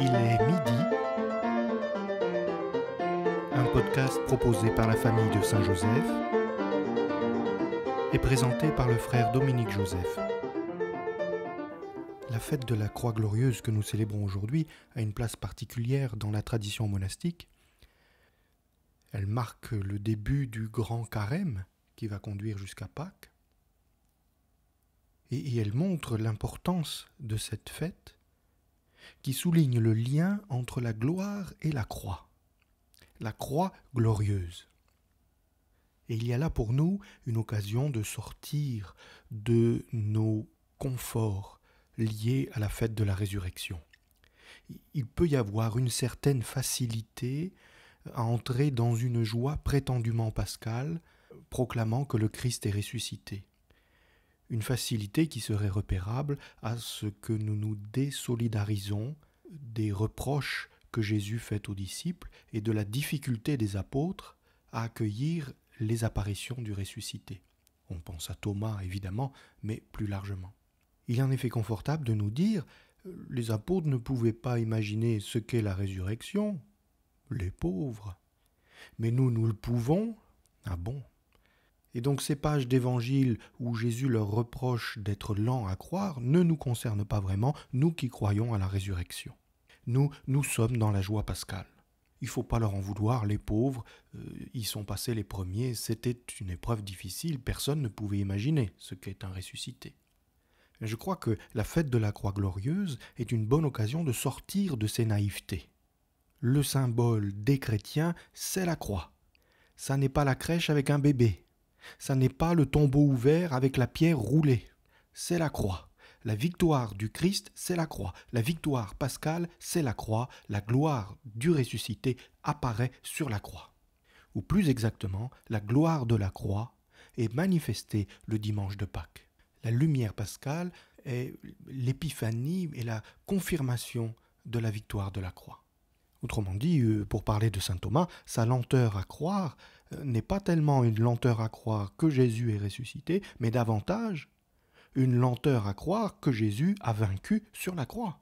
Il est midi. Un podcast proposé par la famille de Saint-Joseph et présenté par le frère Dominique Joseph. La fête de la Croix glorieuse que nous célébrons aujourd'hui a une place particulière dans la tradition monastique. Elle marque le début du grand carême qui va conduire jusqu'à Pâques. Et, elle montre l'importance de cette fête qui souligne le lien entre la gloire et la croix, la croix glorieuse. Et il y a là pour nous une occasion de sortir de nos conforts liés à la fête de la résurrection. Il peut y avoir une certaine facilité à entrer dans une joie prétendument pascale, proclamant que le Christ est ressuscité une facilité qui serait repérable à ce que nous nous désolidarisons des reproches que Jésus fait aux disciples et de la difficulté des apôtres à accueillir les apparitions du ressuscité. On pense à Thomas évidemment, mais plus largement. Il est en effet confortable de nous dire les apôtres ne pouvaient pas imaginer ce qu'est la résurrection, les pauvres. Mais nous, nous le pouvons. Ah bon et donc ces pages d'évangile où Jésus leur reproche d'être lent à croire ne nous concernent pas vraiment, nous qui croyons à la résurrection. Nous, nous sommes dans la joie pascale. Il ne faut pas leur en vouloir, les pauvres, euh, ils sont passés les premiers, c'était une épreuve difficile, personne ne pouvait imaginer ce qu'est un ressuscité. Je crois que la fête de la croix glorieuse est une bonne occasion de sortir de ces naïvetés. Le symbole des chrétiens, c'est la croix. Ça n'est pas la crèche avec un bébé. Ça n'est pas le tombeau ouvert avec la pierre roulée. C'est la croix. La victoire du Christ, c'est la croix. La victoire pascale, c'est la croix. La gloire du ressuscité apparaît sur la croix. Ou plus exactement, la gloire de la croix est manifestée le dimanche de Pâques. La lumière pascale est l'épiphanie et la confirmation de la victoire de la croix. Autrement dit, euh, pour parler de saint Thomas, sa lenteur à croire euh, n'est pas tellement une lenteur à croire que Jésus est ressuscité, mais davantage une lenteur à croire que Jésus a vaincu sur la croix.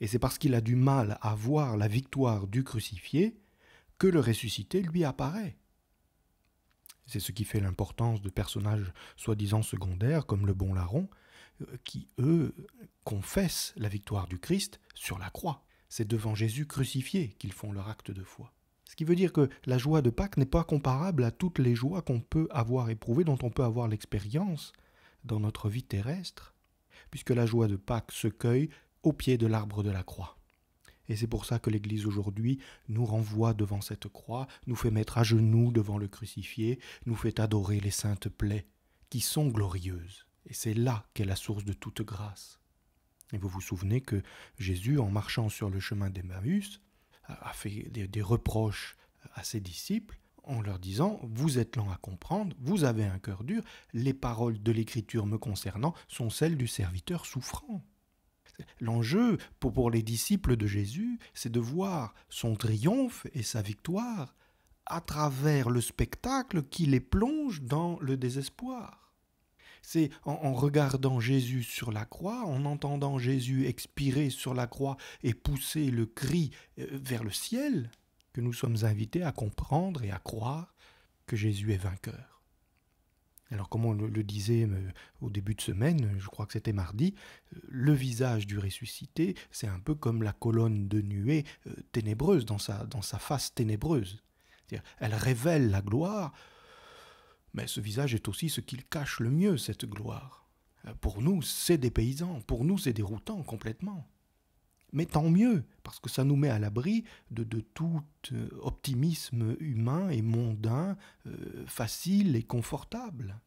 Et c'est parce qu'il a du mal à voir la victoire du crucifié que le ressuscité lui apparaît. C'est ce qui fait l'importance de personnages soi-disant secondaires comme le bon larron, euh, qui, eux, confessent la victoire du Christ sur la croix c'est devant Jésus crucifié qu'ils font leur acte de foi. Ce qui veut dire que la joie de Pâques n'est pas comparable à toutes les joies qu'on peut avoir éprouvées, dont on peut avoir l'expérience dans notre vie terrestre, puisque la joie de Pâques se cueille au pied de l'arbre de la croix. Et c'est pour ça que l'Église aujourd'hui nous renvoie devant cette croix, nous fait mettre à genoux devant le crucifié, nous fait adorer les saintes plaies, qui sont glorieuses. Et c'est là qu'est la source de toute grâce. Et vous vous souvenez que Jésus, en marchant sur le chemin d'Emmaüs, a fait des, reproches à ses disciples en leur disant Vous êtes lents à comprendre, vous avez un cœur dur, les paroles de l'Écriture me concernant sont celles du serviteur souffrant. L'enjeu pour les disciples de Jésus, c'est de voir son triomphe et sa victoire à travers le spectacle qui les plonge dans le désespoir. C'est en, regardant Jésus sur la croix, en entendant Jésus expirer sur la croix et pousser le cri euh, vers le ciel, que nous sommes invités à comprendre et à croire que Jésus est vainqueur. Alors comme on le disait euh, au début de semaine, je crois que c'était mardi, euh, le visage du ressuscité, c'est un peu comme la colonne de nuée ténébreuse dans sa face ténébreuse. Elle révèle la gloire, mais ce visage est aussi ce qu'il cache le mieux, cette gloire. Euh, pour nous, c'est des paysans, pour nous, c'est déroutant complètement. Mais tant mieux, parce que ça nous met à l'abri de, tout euh, optimisme humain et mondain, euh, facile et confortable.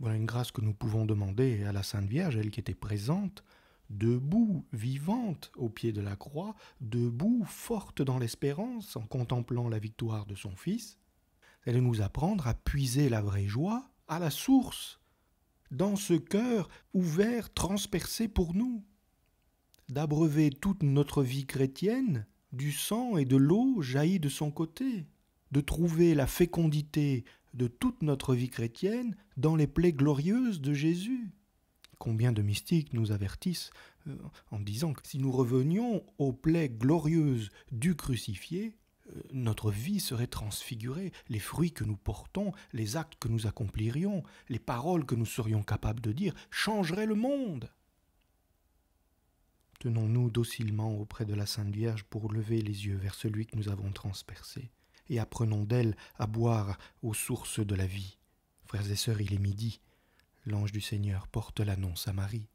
Voilà une grâce que nous pouvons demander à la Sainte Vierge, elle qui était présente, debout, vivante au pied de la croix, debout, forte dans l'espérance, en contemplant la victoire de son Fils, elle nous apprendre à puiser la vraie joie à la source, dans ce cœur ouvert, transpercé pour nous, d'abreuver toute notre vie chrétienne du sang et de l'eau jaillie de son côté, de trouver la fécondité de toute notre vie chrétienne dans les plaies glorieuses de Jésus. Combien de mystiques nous avertissent euh, en disant que si nous revenions aux plaies glorieuses du crucifié, notre vie serait transfigurée, les fruits que nous portons, les actes que nous accomplirions, les paroles que nous serions capables de dire changeraient le monde. Tenons-nous docilement auprès de la Sainte Vierge pour lever les yeux vers celui que nous avons transpercé, et apprenons d'elle à boire aux sources de la vie. Frères et sœurs, il est midi. L'ange du Seigneur porte l'annonce à Marie.